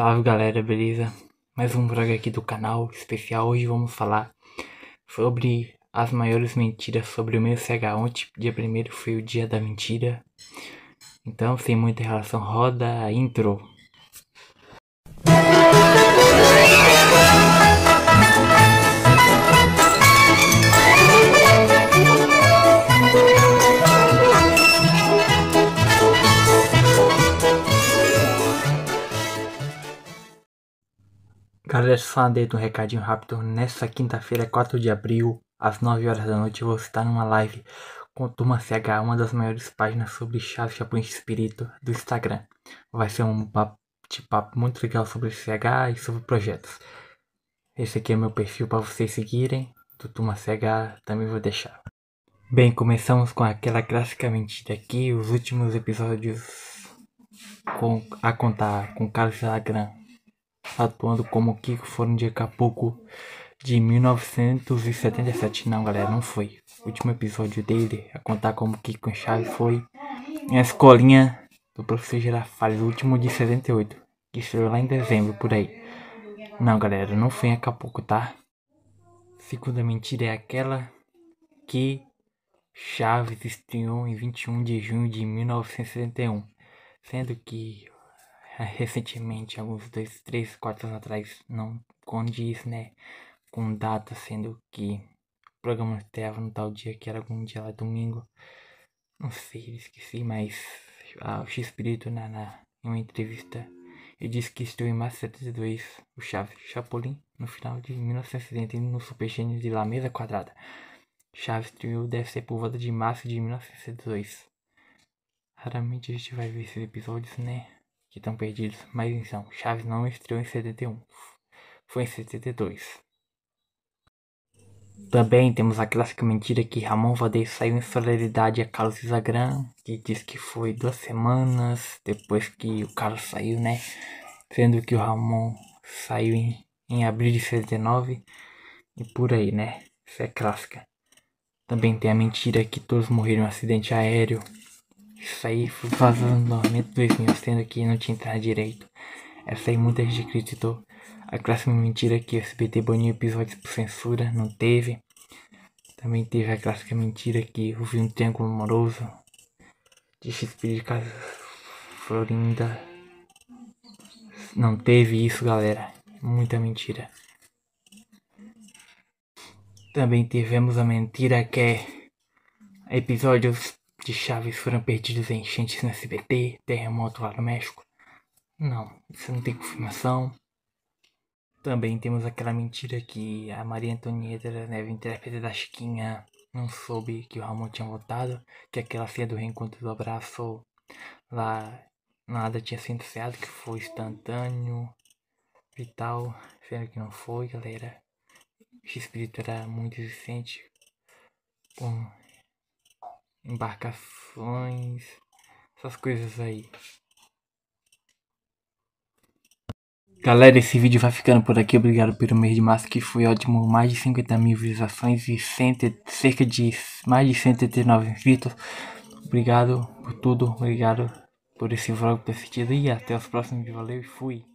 Salve galera, beleza? Mais um vlog aqui do canal especial. Hoje vamos falar sobre as maiores mentiras sobre o meu CH. Ontem, dia 1 foi o dia da mentira. Então, sem muita relação, roda a intro. Galera, só deito um recadinho rápido. Nessa quinta-feira, 4 de abril, às 9 horas da noite, eu vou estar tá numa live com Turma CH, uma das maiores páginas sobre chave japonês espírito do Instagram. Vai ser um bate papo muito legal sobre CH e sobre projetos. Esse aqui é meu perfil para vocês seguirem, do Turma CH, também vou deixar. Bem, começamos com aquela clássica mentira aqui, os últimos episódios com, a contar com Carlos Instagram atuando como Kiko foram de Acapulco de 1977. Não, galera, não foi. O último episódio dele a contar como Kiko Chaves foi em a escolinha do professor Girafales, o último de 78, que estreou lá em dezembro, por aí. Não, galera, não foi em Acapulco, tá? Segunda mentira é aquela que Chaves estreou em 21 de junho de 1971, sendo que recentemente, alguns dois, três, quatro anos atrás, não condiz, né? Com data, sendo que o programa estava no tal dia, que era algum dia lá, domingo. Não sei, esqueci, mas ah, o X-Espírito, na, na, em uma entrevista, ele disse que estreou em março de 72 o Chaves Chapolin no final de 1970 no Super Gênio de La Mesa Quadrada. Chaves estreou deve ser por volta de março de 1972. Raramente a gente vai ver esses episódios, né? que estão perdidos, mas então, Chaves não estreou em 71, foi em 72. Também temos a clássica mentira que Ramon Valdez saiu em solidariedade a Carlos Isagran, que diz que foi duas semanas depois que o Carlos saiu, né? Sendo que o Ramon saiu em, em abril de 69 e por aí, né? Isso é clássica. Também tem a mentira que todos morreram em um acidente aéreo, isso aí foi fazendo no aumento 2000, sendo que não tinha entrado direito. Essa aí muita gente acreditou. A clássica mentira é que o SBT baniu episódios por censura, não teve. Também teve a clássica mentira que houve um triângulo amoroso. De XP de Casa Florinda. Não teve isso, galera. Muita mentira. Também tivemos a mentira que é episódios de chaves foram perdidos em enchentes no SBT, terremoto lá no México? Não, isso não tem confirmação. Também temos aquela mentira que a Maria Antonieta né Neve, intérprete da Chiquinha, não soube que o Ramon tinha votado, que aquela cena do reencontro do abraço lá nada tinha sido enfiado, que foi instantâneo e tal, sendo que não foi, galera. X-Espírito era muito existente com embarcações, essas coisas aí. Galera, esse vídeo vai ficando por aqui. Obrigado pelo mês de março que foi ótimo. Mais de 50 mil visualizações e cento, cerca de mais de 139 inscritos. Obrigado por tudo. Obrigado por esse vlog ter assistido. E até os próximos Valeu e fui.